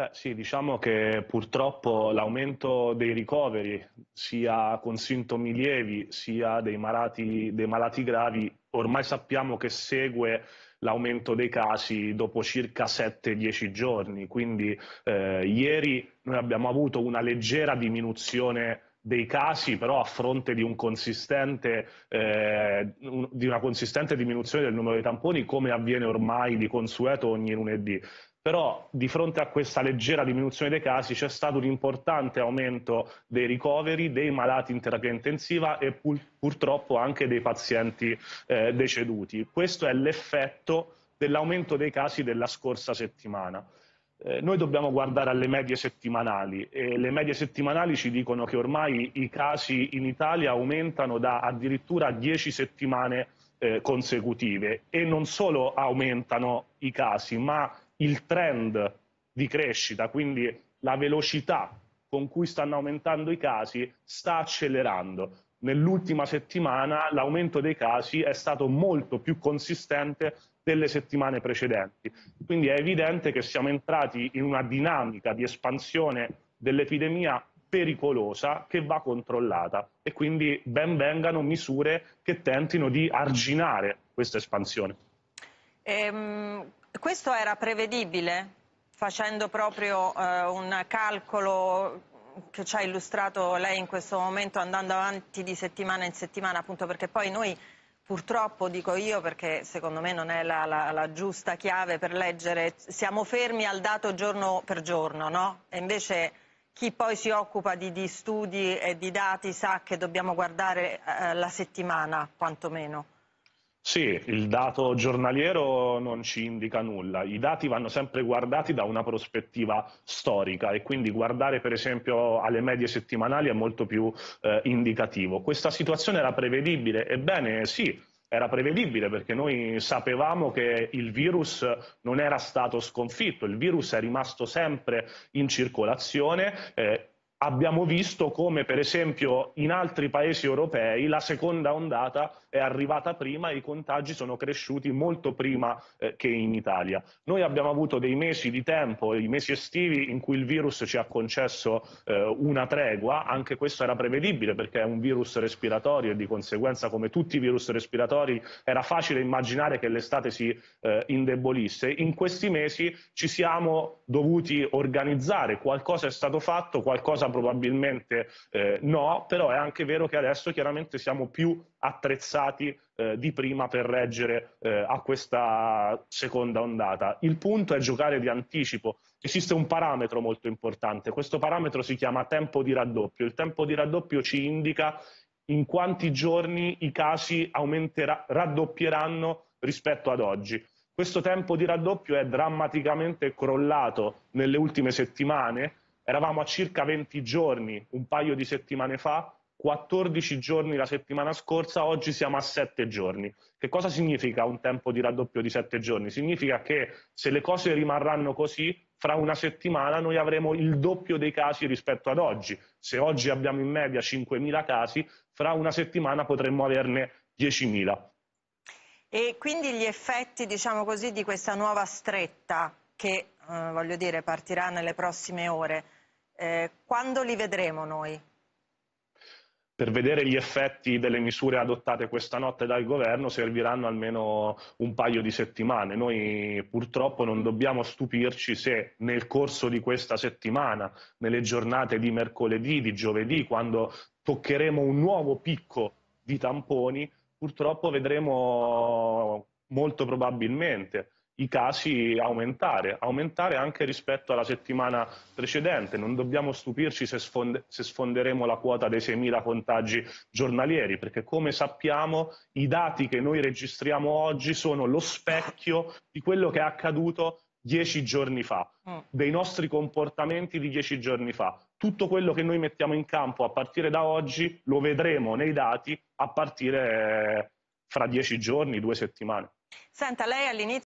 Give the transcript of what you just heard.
Beh, sì, diciamo che purtroppo l'aumento dei ricoveri, sia con sintomi lievi sia dei malati, dei malati gravi, ormai sappiamo che segue l'aumento dei casi dopo circa 7-10 giorni. Quindi eh, ieri noi abbiamo avuto una leggera diminuzione dei casi, però a fronte di, un eh, un, di, una consistente diminuzione del numero dei tamponi, come avviene ormai di consueto ogni lunedì però di fronte a questa leggera diminuzione dei casi c'è stato un importante aumento dei ricoveri, dei malati in terapia intensiva e pur purtroppo anche dei pazienti eh, deceduti. Questo è l'effetto dell'aumento dei casi della scorsa settimana. Eh, noi dobbiamo guardare alle medie settimanali e le medie settimanali ci dicono che ormai i casi in Italia aumentano da addirittura 10 settimane eh, consecutive e non solo aumentano i casi, ma il trend di crescita, quindi la velocità con cui stanno aumentando i casi, sta accelerando. Nell'ultima settimana l'aumento dei casi è stato molto più consistente delle settimane precedenti. Quindi è evidente che siamo entrati in una dinamica di espansione dell'epidemia pericolosa che va controllata e quindi ben vengano misure che tentino di arginare questa espansione. Ehm, questo era prevedibile facendo proprio eh, un calcolo che ci ha illustrato lei in questo momento andando avanti di settimana in settimana appunto perché poi noi purtroppo dico io perché secondo me non è la, la, la giusta chiave per leggere siamo fermi al dato giorno per giorno no? e invece chi poi si occupa di, di studi e di dati sa che dobbiamo guardare eh, la settimana quantomeno. Sì, il dato giornaliero non ci indica nulla. I dati vanno sempre guardati da una prospettiva storica e quindi guardare per esempio alle medie settimanali è molto più eh, indicativo. Questa situazione era prevedibile? Ebbene sì, era prevedibile perché noi sapevamo che il virus non era stato sconfitto, il virus è rimasto sempre in circolazione, eh, abbiamo visto come per esempio in altri paesi europei la seconda ondata è arrivata prima e i contagi sono cresciuti molto prima eh, che in Italia. Noi abbiamo avuto dei mesi di tempo, i mesi estivi, in cui il virus ci ha concesso eh, una tregua, anche questo era prevedibile perché è un virus respiratorio e di conseguenza come tutti i virus respiratori era facile immaginare che l'estate si eh, indebolisse. In questi mesi ci siamo dovuti organizzare, qualcosa è stato fatto, qualcosa probabilmente eh, no, però è anche vero che adesso chiaramente siamo più attrezzati eh, di prima per reggere eh, a questa seconda ondata. Il punto è giocare di anticipo. Esiste un parametro molto importante, questo parametro si chiama tempo di raddoppio. Il tempo di raddoppio ci indica in quanti giorni i casi raddoppieranno rispetto ad oggi. Questo tempo di raddoppio è drammaticamente crollato nelle ultime settimane Eravamo a circa 20 giorni un paio di settimane fa, 14 giorni la settimana scorsa, oggi siamo a 7 giorni. Che cosa significa un tempo di raddoppio di 7 giorni? Significa che se le cose rimarranno così, fra una settimana noi avremo il doppio dei casi rispetto ad oggi. Se oggi abbiamo in media 5.000 casi, fra una settimana potremmo averne 10.000. E quindi gli effetti, diciamo così, di questa nuova stretta che eh, voglio dire partirà nelle prossime ore. Eh, quando li vedremo noi? per vedere gli effetti delle misure adottate questa notte dal governo serviranno almeno un paio di settimane. Noi purtroppo non dobbiamo stupirci se nel corso di questa settimana, nelle giornate di mercoledì, di giovedì, quando toccheremo un nuovo picco di tamponi, purtroppo vedremo molto probabilmente i casi aumentare, aumentare anche rispetto alla settimana precedente. Non dobbiamo stupirci se, sfonde, se sfonderemo la quota dei 6.000 contagi giornalieri, perché come sappiamo i dati che noi registriamo oggi sono lo specchio di quello che è accaduto dieci giorni fa, mm. dei nostri comportamenti di dieci giorni fa. Tutto quello che noi mettiamo in campo a partire da oggi lo vedremo nei dati a partire eh, fra dieci giorni, due settimane. Senta, lei all'inizio